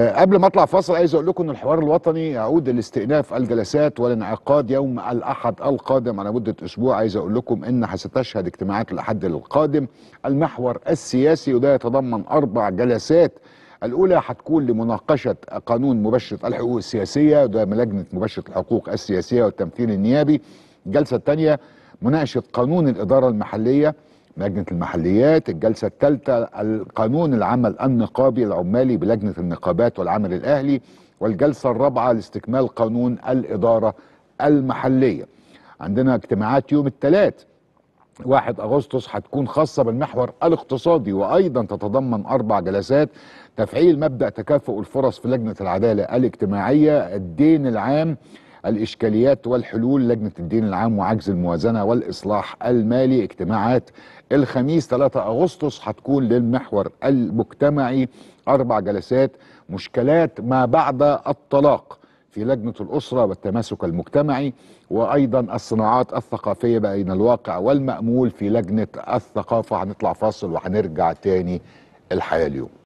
آه، قبل ما اطلع فاصل عايز اقول لكم ان الحوار الوطني يعود لاستئناف الجلسات والانعقاد يوم الاحد القادم على مده اسبوع عايز اقول لكم ان حستشهد اجتماعات الاحد القادم المحور السياسي وده يتضمن اربع جلسات الاولى هتكون لمناقشه قانون مباشره الحقوق السياسيه وده لجنه مباشره الحقوق السياسيه والتمثيل النيابي الجلسه الثانيه مناقشه قانون الاداره المحليه لجنه المحليات الجلسه الثالثه القانون العمل النقابي العمالي بلجنه النقابات والعمل الاهلي والجلسه الرابعه لاستكمال قانون الاداره المحليه عندنا اجتماعات يوم الثلاث 1 اغسطس هتكون خاصه بالمحور الاقتصادي وايضا تتضمن اربع جلسات تفعيل مبدا تكافؤ الفرص في لجنه العداله الاجتماعيه الدين العام الإشكاليات والحلول لجنة الدين العام وعجز الموازنة والإصلاح المالي اجتماعات الخميس 3 أغسطس هتكون للمحور المجتمعي أربع جلسات مشكلات ما بعد الطلاق في لجنة الأسرة والتماسك المجتمعي وأيضا الصناعات الثقافية بين الواقع والمأمول في لجنة الثقافة هنطلع فاصل وهنرجع تاني الحياة اليوم